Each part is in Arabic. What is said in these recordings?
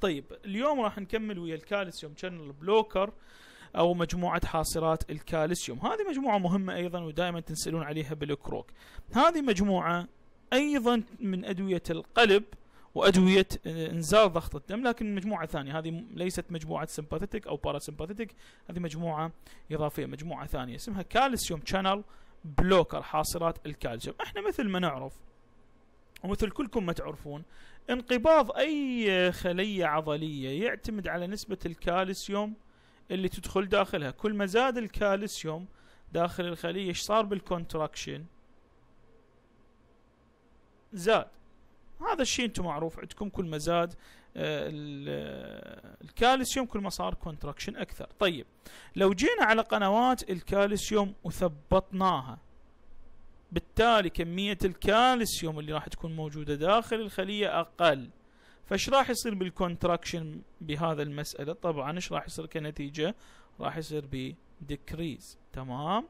طيب اليوم راح نكمل ويا الكالسيوم شانل بلوكر او مجموعه حاصرات الكالسيوم هذه مجموعه مهمه ايضا ودائما تنسالون عليها بالكروك هذه مجموعه ايضا من ادويه القلب وادويه آه، انزال ضغط الدم لكن مجموعه ثانيه هذه ليست مجموعه سمباثيتك او باراسمباثيتيك هذه مجموعه اضافيه مجموعه ثانيه اسمها كالسيوم شانل بلوكر حاصرات الكالسيوم احنا مثل ما نعرف ومثل كلكم ما تعرفون انقباض أي خلية عضلية يعتمد على نسبة الكالسيوم اللي تدخل داخلها كل ما زاد الكالسيوم داخل الخلية ايش صار بالكونتراكشن زاد هذا الشيء انتم معروف عندكم كل ما زاد آه، آه، الكالسيوم كل ما صار كونتراكشن اكثر طيب لو جينا على قنوات الكالسيوم وثبطناها بالتالي كمية الكالسيوم اللي راح تكون موجودة داخل الخلية أقل فايش راح يصير بالكونتراكشن بهذا المسألة طبعا ايش راح يصير كنتيجة راح يصير بديكريز تمام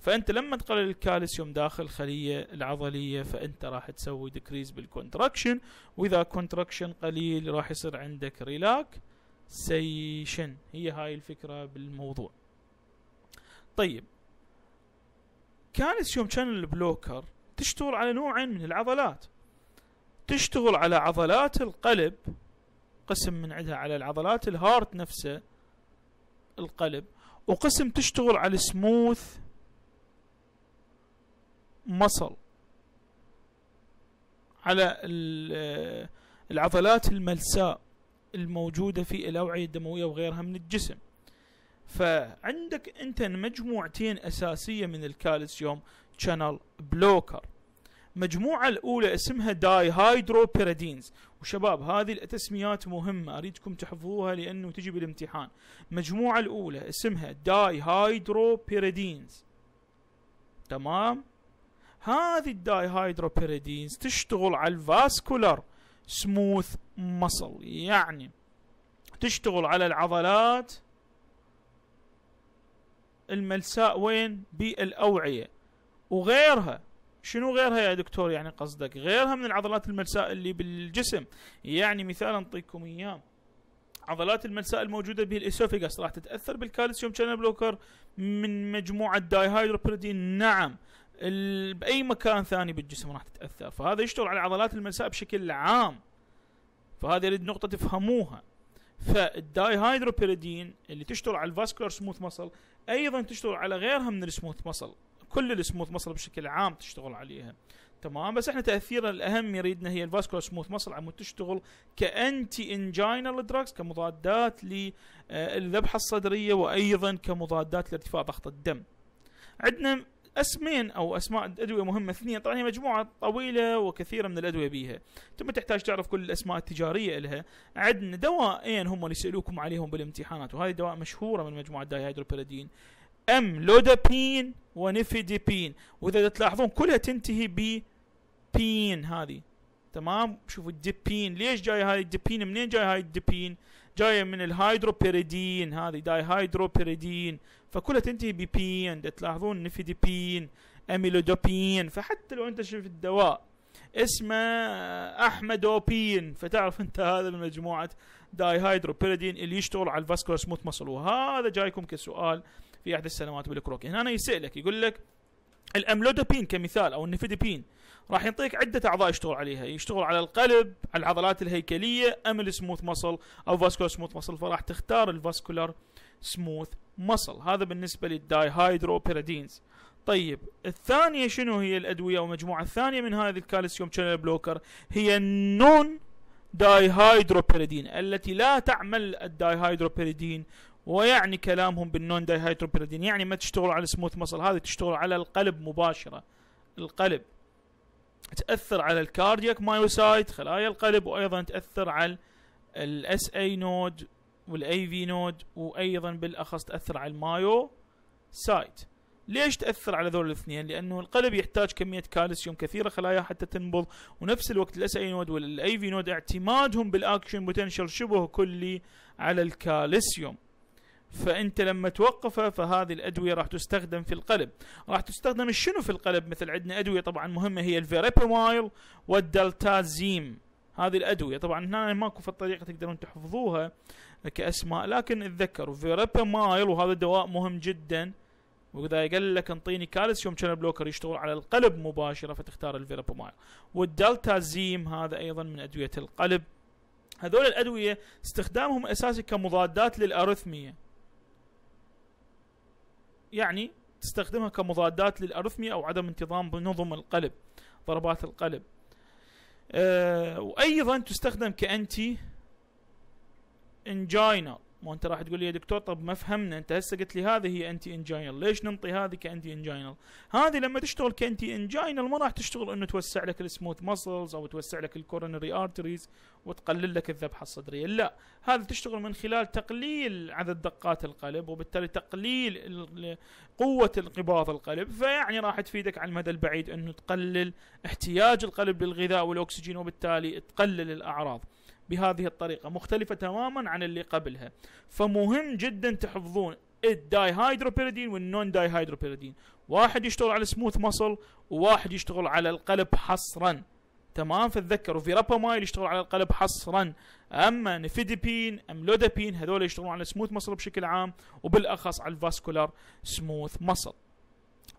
فانت لما تقلل الكالسيوم داخل الخليه العضليه فانت راح تسوي ديكريز بالكونتراكشن واذا كونتراكشن قليل راح يصير عندك ريلاك سيشن هي هاي الفكره بالموضوع طيب الكالسيوم شانل بلوكر تشتغل على نوع من العضلات تشتغل على عضلات القلب قسم من عندها على العضلات الهارت نفسه القلب وقسم تشتغل على السموث مصل على العضلات الملساء الموجودة في الأوعية الدموية وغيرها من الجسم فعندك انت مجموعتين اساسيه من الكالسيوم شانل بلوكر المجموعه الاولى اسمها داي هايدروبيريدينز وشباب هذه التسميات مهمه اريدكم تحفظوها لانه تجي بالامتحان المجموعه الاولى اسمها داي هايدروبيريدينز تمام هذه الداي هايدروبيريدينز تشتغل على الفاسكولار سموث مصل يعني تشتغل على العضلات الملساء وين بالاوعيه وغيرها شنو غيرها يا دكتور يعني قصدك غيرها من العضلات الملساء اللي بالجسم يعني مثال نعطيكم اياه عضلات الملساء الموجوده بالاسوفيجاس راح تتاثر بالكالسيوم شانل بلوكر من مجموعه دايهايدروبيريدين نعم باي مكان ثاني بالجسم راح تتاثر فهذا يشتغل على عضلات الملساء بشكل عام فهذا يريد نقطه تفهموها فالداي هايدروبيريدين اللي تشتغل على الفاسكولار سموث مسل ايضا تشتغل على غيرها من السموث مصل كل السموث مصل بشكل عام تشتغل عليها تمام بس احنا تاثيرها الاهم يريدنا هي الفاسكولار سموث مصل عم تشتغل كانتي انجاينال دراجز كمضادات للذبحه آه، الصدريه وايضا كمضادات لارتفاع ضغط الدم عندنا اسمين او اسماء ادويه مهمه اثنين طبعا هي مجموعه طويله وكثيره من الادويه بيها ثم تحتاج تعرف كل الاسماء التجاريه لها عندنا دوائين هم اللي يسالوكم عليهم بالامتحانات وهذه دواء مشهوره من مجموعه دايهيدروبيرادين ام لودابين ونيفيديبين واذا تلاحظون كلها تنتهي ب بين هذه تمام شوفوا الدبين ليش جايه هاي الدبين منين جايه هاي الدبين جايه من الهيدروبيريدين هذه داي هيدروبيريدين فكلها تنتهي ببين تلاحظون نفيدبين اميلودوبين فحتى لو انت شفت الدواء اسمه احمدوبين فتعرف انت هذا من مجموعه داي هيدروبيريدين اللي يشتغل على الفاسكولار سموث مصل وهذا جايكم كسؤال في احدى السنوات بالكروكي هنا أنا يسالك يقول لك الاملودوبين كمثال او النفيدبين راح يعطيك عده اعضاء يشتغل عليها يشتغل على القلب على العضلات الهيكليه ام السموث مصل او فاسكولار سموث مصل فراح تختار الفاسكولار سموث مصل هذا بالنسبة للداي هايدروبيرادينز طيب الثانية شنو هي الأدوية أو المجموعة الثانية من هذه الكالسيوم شانل بلوكر هي النون داي التي لا تعمل الداي ويعني كلامهم بالنون داي يعني ما تشتغل على سموث مصل هذه تشتغل على القلب مباشرة القلب تأثر على الكاردياك مايوسايت خلايا القلب وأيضا تأثر على الاس اي نود والاي في نود وايضا بالاخص تاثر على المايو سايت ليش تاثر على ذول الاثنين لانه القلب يحتاج كميه كالسيوم كثيره خلايا حتى تنبض ونفس الوقت الاس اي نود والاي في نود اعتمادهم بالاكشن بوتنشل شبه كلي على الكالسيوم فانت لما توقفه فهذه الادويه راح تستخدم في القلب راح تستخدم شنو في القلب مثل عندنا ادويه طبعا مهمه هي الفيريبومايل والدلتازيم هذه الادويه طبعا هنا ماكو في الطريقه تقدرون تحفظوها كاسماء لكن اتذكروا مايل وهذا دواء مهم جدا واذا قال لك انطيني كالسيوم شانل بلوكر يشتغل على القلب مباشره فتختار والدلتا والدلتازيم هذا ايضا من ادويه القلب هذول الادويه استخدامهم اساسي كمضادات للارثميه يعني تستخدمها كمضادات للارثميه او عدم انتظام بنظم القلب ضربات القلب آه، وايضا تستخدم كانتي انجينال مو انت راح تقول لي يا دكتور طب ما فهمنا انت هسه قلت لي هذه هي انتي انجاينال ليش ننطي هذه كانتي انجاينال هذه لما تشتغل كانتي انجاينال ما راح تشتغل انه توسع لك السموث ماسلز او توسع لك الكورونري ارتريز وتقلل لك الذبحه الصدريه لا هذا تشتغل من خلال تقليل عدد دقات القلب وبالتالي تقليل قوه انقباض القلب فيعني راح تفيدك على المدى البعيد انه تقلل احتياج القلب للغذاء والاكسجين وبالتالي تقلل الاعراض بهذه الطريقه مختلفه تماما عن اللي قبلها فمهم جدا تحفظون الداي هايدروبيريدين والنون داي هايدروبيريدين واحد يشتغل على سموث مصل وواحد يشتغل على القلب حصرا تمام فتذكروا في رابامايل يشتغل على القلب حصرا اما نفيدبين لودابين هذول يشتغلون على سموث مصل بشكل عام وبالاخص على الفاسكولار سموث مصل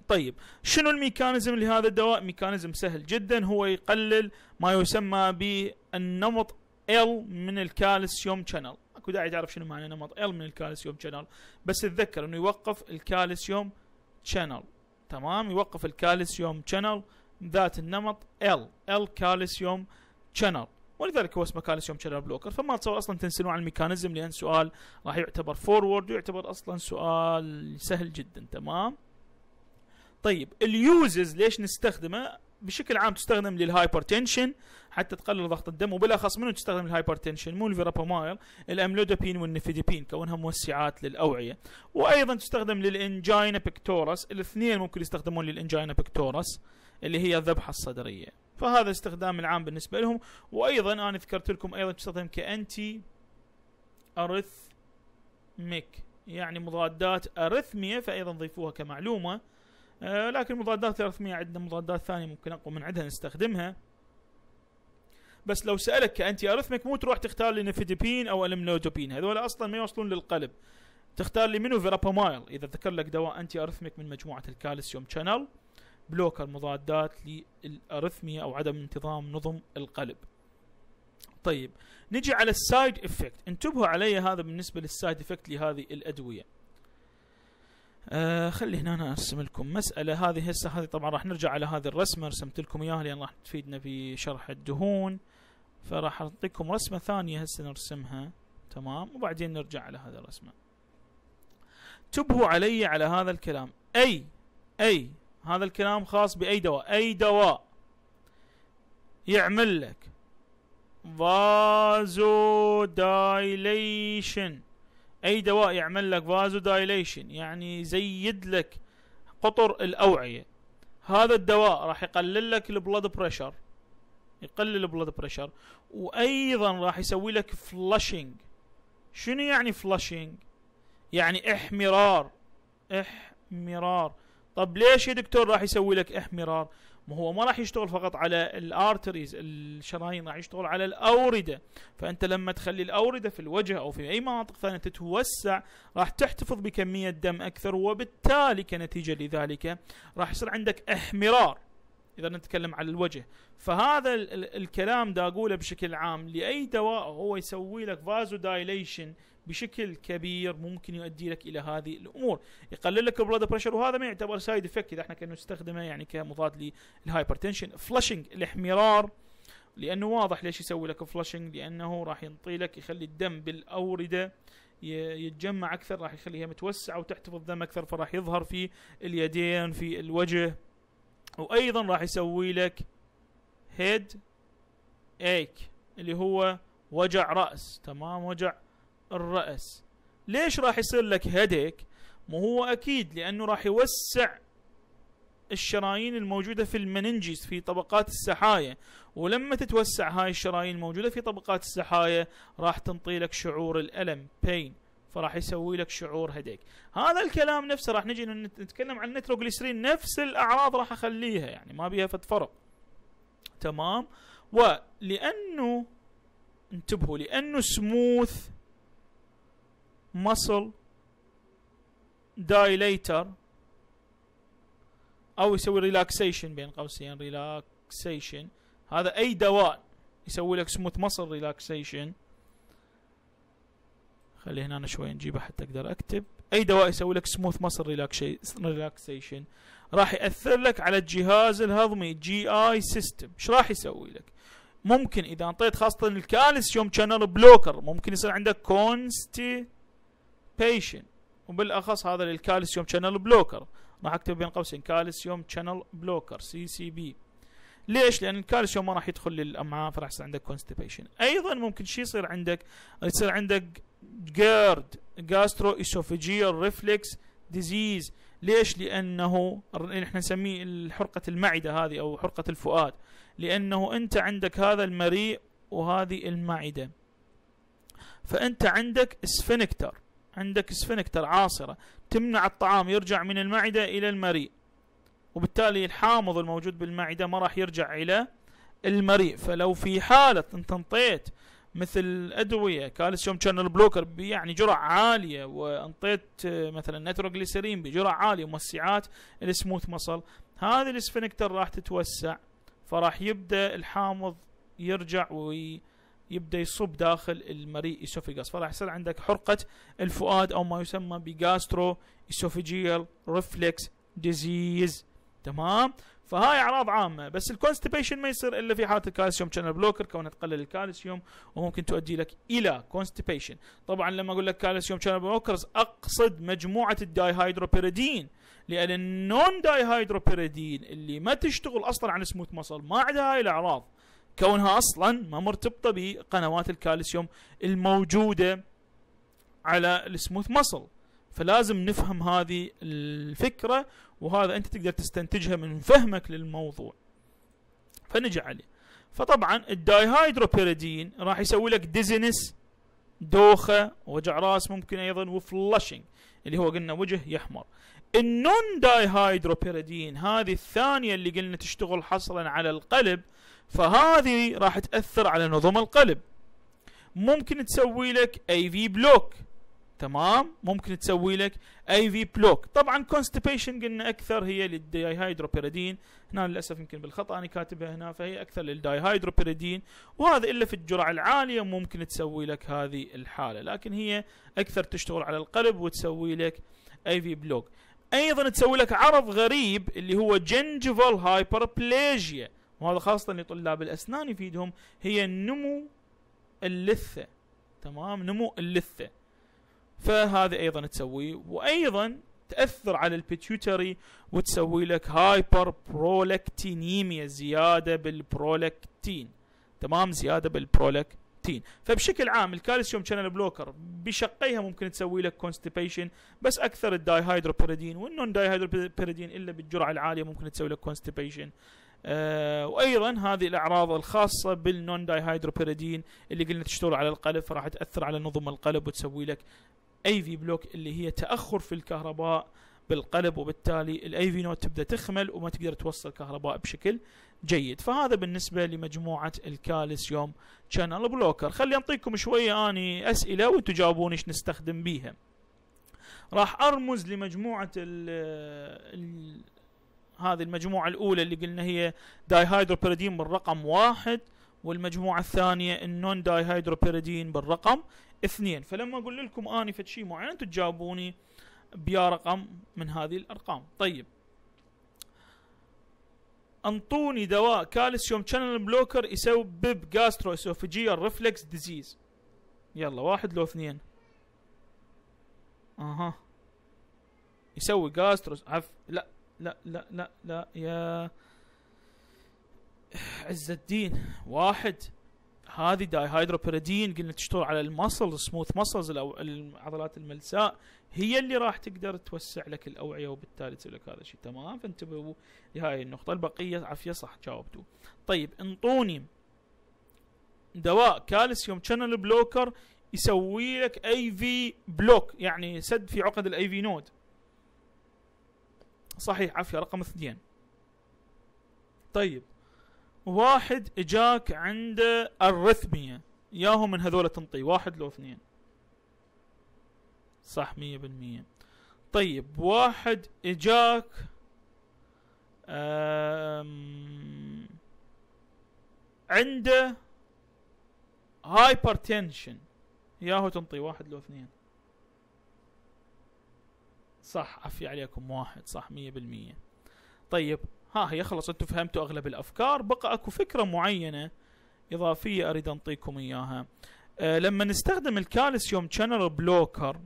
طيب شنو الميكانيزم لهذا الدواء ميكانيزم سهل جدا هو يقلل ما يسمى بالنمط ال من الكالسيوم شانل اكو داعي تعرف شنو معنى نمط ال من الكالسيوم شانل بس تذكر انه يوقف الكالسيوم شانل تمام يوقف الكالسيوم شانل ذات النمط ال ال كالسيوم شانل ولذلك هو اسمه كالسيوم شانل بلوكر فما تصور اصلا تنسلون عن الميكانيزم لان سؤال راح يعتبر فورورد ويعتبر اصلا سؤال سهل جدا تمام طيب اليوزز ليش نستخدمه بشكل عام تستخدم للهايبرتنشن حتى تقلل ضغط الدم وبالاخص منو تستخدم الهايبرتنشن مو الفيرابامايل الاملودوبين والنفيدبين كونها موسعات للاوعيه وايضا تستخدم للانجينا بكتورس الاثنين ممكن يستخدمون للانجينا بكتورس اللي هي الذبحه الصدريه فهذا استخدام العام بالنسبه لهم وايضا انا ذكرت لكم ايضا تستخدم كانتي ارثميك يعني مضادات ارثميه فايضا ضيفوها كمعلومه آه، لكن مضادات الارثميه عندنا مضادات ثانيه ممكن اقوى من عندها نستخدمها بس لو سالك كانتي ارثمك مو تروح تختار لي نفيدبين او الملودوبين هذول اصلا ما يوصلون للقلب تختار لي منو فيرابامايل اذا ذكر لك دواء انتي ارثمك من مجموعه الكالسيوم شانل بلوكر مضادات للارثميا او عدم انتظام نظم القلب طيب نجي على السايد افكت انتبهوا علي هذا بالنسبه للسايد افكت لهذه الادويه آه خلي هنا أنا ارسم لكم مساله هذه هسه هذه طبعا راح نرجع على هذه الرسمه رسمت لكم اياها لان راح تفيدنا في شرح الدهون فراح اعطيكم رسمه ثانيه هسه نرسمها تمام وبعدين نرجع على هذا الرسمه انتبهوا علي على هذا الكلام اي اي هذا الكلام خاص باي دواء اي دواء يعمل لك فازودايليشن اي دواء يعمل لك فازودايليشن يعني يزيد لك قطر الاوعيه هذا الدواء راح يقلل لك البلد بريشر يقلل البلد بريشر وايضا راح يسوي لك فلاشينج شنو يعني فلاشينج يعني احمرار احمرار طب ليش يا دكتور راح يسوي لك احمرار ما هو ما راح يشتغل فقط على الارتريز الشرايين راح يشتغل على الاورده فانت لما تخلي الاورده في الوجه او في اي مناطق ثانيه تتوسع راح تحتفظ بكميه دم اكثر وبالتالي كنتيجه لذلك راح يصير عندك احمرار اذا نتكلم على الوجه فهذا الكلام دا اقوله بشكل عام لاي دواء هو يسوي لك فازو دايليشن بشكل كبير ممكن يؤدي لك الى هذه الامور يقلل لك البلاد بريشر وهذا ما يعتبر سايد افكت اذا احنا كنا نستخدمه يعني كمضاد للهايبرتنشن فلاشنج الاحمرار لانه واضح ليش يسوي لك فلاشنج لانه راح ينطي لك يخلي الدم بالاورده يتجمع اكثر راح يخليها متوسعه وتحتفظ دم اكثر فراح يظهر في اليدين في الوجه وايضا راح يسوي لك هيد ايك اللي هو وجع راس تمام وجع الراس ليش راح يصير لك هيديك مو هو اكيد لانه راح يوسع الشرايين الموجودة في المننجيز في طبقات السحايا ولما تتوسع هاي الشرايين الموجودة في طبقات السحايا راح تنطي لك شعور الألم pain فراح يسوي لك شعور هديك هذا الكلام نفسه راح نجي نتكلم عن النيتروغليسرين نفس الاعراض راح اخليها يعني ما بيها فرق تمام ولانه انتبهوا لانه سموث مصل دايليتر او يسوي ريلاكسيشن بين قوسين ريلاكسيشن هذا اي دواء يسوي لك سموث مصل ريلاكسيشن خلي هنا شوي نجيبه حتى اقدر اكتب اي دواء يسوي لك سموث مصر ريلاكسيشن راح ياثر لك على الجهاز الهضمي جي اي سيستم ايش راح يسوي لك ممكن اذا انطيت خاصه الكالسيوم شانل بلوكر ممكن يصير عندك بيشن وبالاخص هذا للكالسيوم شانل بلوكر راح اكتب بين قوسين كالسيوم شانل بلوكر سي سي بي ليش؟ لان الكالسيوم ما راح يدخل للامعاء فراح يصير عندك كونستيبيشن، ايضا ممكن شيء يصير عندك يصير عندك جيرد جاسترو ايسوفيجيال ريفلكس ديزيز ليش؟ لانه احنا نسميه حرقه المعده هذه او حرقه الفؤاد لانه انت عندك هذا المريء وهذه المعده فانت عندك سفنكتر عندك سفنكتر عاصره تمنع الطعام يرجع من المعده الى المريء وبالتالي الحامض الموجود بالمعده ما راح يرجع الى المريء فلو في حاله انت انطيت مثل ادويه كالسيوم شانل بلوكر يعني جرعه عاليه وانطيت آه، مثلا نيتروغليسيرين بجرعه عاليه موسعات السموث مصل هذه الاسفنكتر راح تتوسع فراح يبدا الحامض يرجع ويبدا يصب داخل المريء اسوفيجاس فراح يصير عندك حرقه الفؤاد او ما يسمى بجاسترو ايسوفيجيال ريفلكس ديزيز تمام فهاي اعراض عامه بس الكونستبيشن ما يصير الا في حاله الكالسيوم شانل بلوكر كونها تقلل الكالسيوم وممكن تؤدي لك الى كونستبيشن طبعا لما اقول لك كالسيوم شانل بلوكرز اقصد مجموعه الداي هيدروبيريدين لان النون داي هيدروبيريدين اللي ما تشتغل اصلا على سموث مصل ما عندها هاي الاعراض كونها اصلا ما مرتبطه بقنوات الكالسيوم الموجوده على السموث مصل فلازم نفهم هذه الفكرة وهذا أنت تقدر تستنتجها من فهمك للموضوع فنجي عليه فطبعا الدايهايدروبيريدين راح يسوي لك ديزينس دوخة وجع راس ممكن أيضا وفلاشنج اللي هو قلنا وجه يحمر النون دايهايدروبيريدين هذه الثانية اللي قلنا تشتغل حصرا على القلب فهذه راح تأثر على نظم القلب ممكن تسوي لك اي في بلوك تمام ممكن تسوي لك اي في بلوك طبعا كونستبيشن قلنا اكثر هي للداي هيدروبيريدين هنا للاسف يمكن بالخطا انا كاتبها هنا فهي اكثر للداي هيدروبيريدين وهذا الا في الجرعه العاليه ممكن تسوي لك هذه الحاله لكن هي اكثر تشتغل على القلب وتسوي لك اي في بلوك ايضا تسوي لك عرض غريب اللي هو جنجفال هايبربليجيا وهذا خاصه لطلاب الاسنان يفيدهم هي نمو اللثه تمام نمو اللثه فهذا ايضا تسويه وايضا تاثر على البيتيوتري وتسوي لك هايبر برولاكتينيميا زياده بالبرولاكتين تمام زياده بالبرولاكتين فبشكل عام الكالسيوم شانل بلوكر بشقيها ممكن تسوي لك كونستيبيشن بس اكثر الداي هيدروبيريدين والنون داي هيدروبيريدين الا بالجرعه العاليه ممكن تسوي لك كونستيبيشن أه وايضا هذه الاعراض الخاصه بالنون داي هيدروبيريدين اللي قلنا تشتغل على القلب فراح تاثر على نظم القلب وتسوي لك اي في بلوك اللي هي تاخر في الكهرباء بالقلب وبالتالي الاي في نوت تبدا تخمل وما تقدر توصل كهرباء بشكل جيد فهذا بالنسبه لمجموعه الكالسيوم شانل بلوكر خلي اعطيكم شويه اني اسئله وانتم ايش نستخدم بيها راح ارمز لمجموعه ال ال هذه المجموعه الاولى اللي قلنا هي دايهيدروبيريدين بالرقم واحد والمجموعه الثانيه النون دايهيدروبيريدين بالرقم اثنين فلما اقول لكم اني فد شيء معين انتم تجاوبوني بيا رقم من هذه الارقام طيب انطوني دواء كالسيوم شانل بلوكر يسبب جاسترو اسوفجيال ريفلكس ديزيز يلا واحد لو اثنين اها يسوي جاسترو عف لا لا لا لا لا يا عز الدين واحد هذه داي هايدروبيريدين قلنا تشتغل على المصل سموث مسلز او العضلات الملساء هي اللي راح تقدر توسع لك الاوعيه وبالتالي تسوي لك هذا الشيء تمام فانتبهوا لهاي النقطه البقيه عافيه صح جاوبتوا طيب انطوني دواء كالسيوم شانل بلوكر يسوي لك اي في بلوك يعني سد في عقد الاي في نود صحيح عافيه رقم اثنين طيب واحد اجاك عنده الرثميه ياهم من هذول تنطي واحد لو اثنين صح مية بالمية طيب واحد اجاك أم... عنده هايبر تنشن ياهو تنطي واحد لو اثنين صح عفي عليكم واحد صح مية بالمية طيب ها هي خلص انتم فهمتوا اغلب الافكار بقى اكو فكره معينه اضافيه اريد انطيكم اياها أه لما نستخدم الكالسيوم شانل بلوكر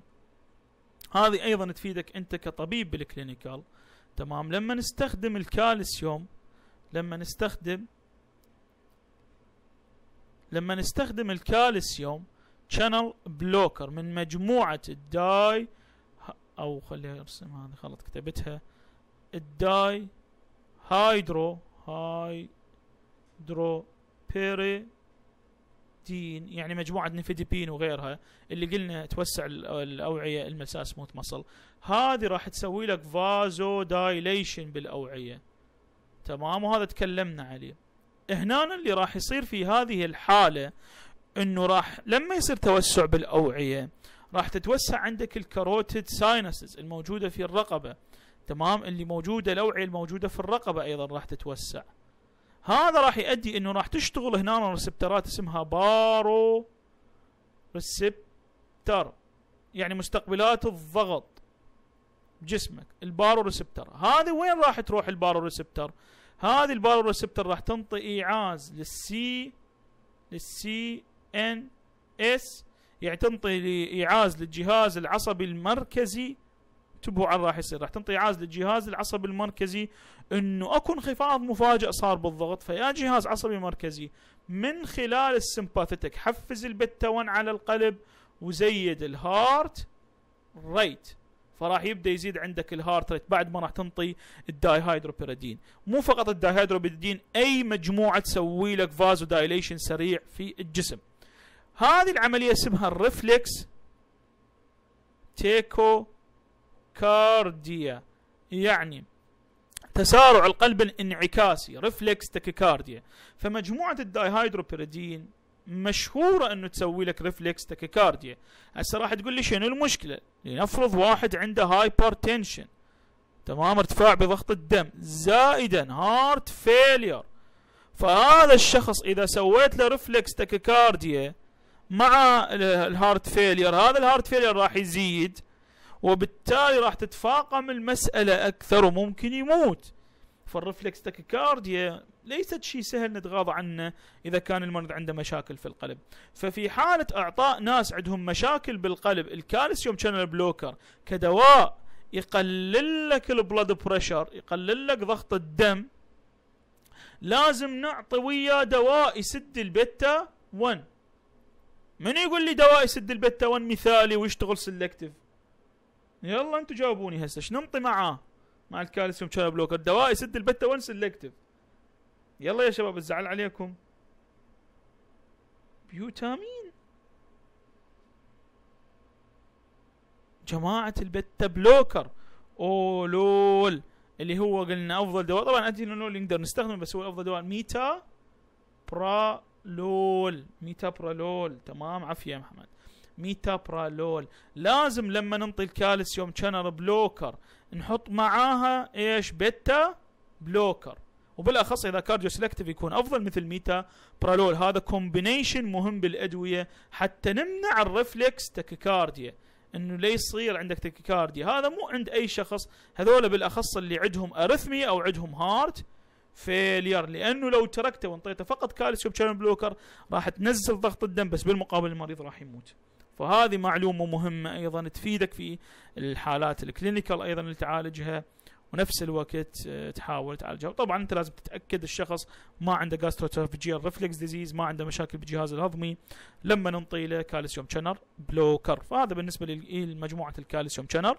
هذه ايضا تفيدك انت كطبيب بالكلينيكال تمام لما نستخدم الكالسيوم لما نستخدم لما نستخدم الكالسيوم شانل بلوكر من مجموعه الداي او خليها ارسم هذه خلط كتبتها الداي هايدرو هايدرو بيريدين يعني مجموعة نيفيديبين وغيرها اللي قلنا توسع الأوعية المساس موت مصل هذه راح تسوي لك فازو دايليشن بالأوعية تمام وهذا تكلمنا عليه هنا اللي راح يصير في هذه الحالة انه راح لما يصير توسع بالاوعيه راح تتوسع عندك الكاروتيد ساينسز الموجوده في الرقبه تمام اللي موجوده الاوعيه الموجوده في الرقبه ايضا راح تتوسع هذا راح يؤدي انه راح تشتغل هنا ريسبترات اسمها بارو ريسبتر يعني مستقبلات الضغط بجسمك البارو ريسبتر هذه وين راح تروح البارو ريسبتر هذه البارو ريسبتر راح تنطي ايعاز للسي للسي ان اس يعني تنطي ايعاز للجهاز العصبي المركزي على راح يصير راح تنطي عاز للجهاز العصبي المركزي انه اكو انخفاض مفاجئ صار بالضغط فيا جهاز عصبي مركزي من خلال السمباثيتك حفز البتا 1 على القلب وزيد الهارت ريت فراح يبدا يزيد عندك الهارت ريت بعد ما راح تنطي الداي هيدروبيريدين مو فقط الداي هيدروبيريدين اي مجموعه تسوي لك فازو دايليشن سريع في الجسم هذه العمليه اسمها الريفلكس تيكو تاكيكارديا يعني تسارع القلب الانعكاسي ريفلكس تاكيكارديا فمجموعه الدايهايدروبيريدين مشهوره انه تسوي لك ريفلكس تاكيكارديا هسه راح تقول لي شنو المشكله لنفرض واحد عنده هايبرتنشن تمام ارتفاع بضغط الدم زائدا هارت فيلير فهذا الشخص اذا سويت له ريفلكس تاكيكارديا مع الهارت فيلير هذا الهارت فيلير راح يزيد وبالتالي راح تتفاقم المساله اكثر وممكن يموت فالرفلكس تكيكارديا ليست شيء سهل نتغاضى عنه اذا كان المريض عنده مشاكل في القلب ففي حاله اعطاء ناس عندهم مشاكل بالقلب الكالسيوم شانل بلوكر كدواء يقلل لك البلد بريشر يقلل لك ضغط الدم لازم نعطي وياه دواء يسد البيتا 1 من يقول لي دواء يسد البيتا 1 مثالي ويشتغل سلكتيف يلا انتم جاوبوني هسه شنو نمطي معاه مع الكالسيوم شاي بلوكر دواء يسد البتا 1 سلكتف يلا يا شباب الزعل عليكم بيوتامين جماعة البتا بلوكر اولول اللي هو قلنا افضل دواء طبعا ادينولول نقدر نستخدمه بس هو افضل دواء ميتا برالول ميتا برالول تمام عافية يا محمد ميتا لول لازم لما ننطي الكالسيوم شانل بلوكر نحط معاها ايش بيتا بلوكر وبالاخص اذا كارديو سلكتيف يكون افضل مثل ميتا برالول هذا كومبينيشن مهم بالادويه حتى نمنع الرفلكس تكيكارديا انه لا يصير عندك تكيكارديا هذا مو عند اي شخص هذول بالاخص اللي عندهم اريثمي او عندهم هارت فيلير لانه لو تركته وانطيته فقط كالسيوم شانل بلوكر راح تنزل ضغط الدم بس بالمقابل المريض راح يموت فهذه معلومة مهمة أيضا تفيدك في الحالات الكلينيكال أيضا اللي تعالجها ونفس الوقت آه، تحاول تعالجها وطبعا انت لازم تتاكد الشخص ما عنده جاستروتروفيجيال ريفلكس ديزيز ما عنده مشاكل بالجهاز الهضمي لما ننطي له كالسيوم شنر بلوكر فهذا بالنسبه لمجموعه الكالسيوم شنر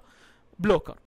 بلوكر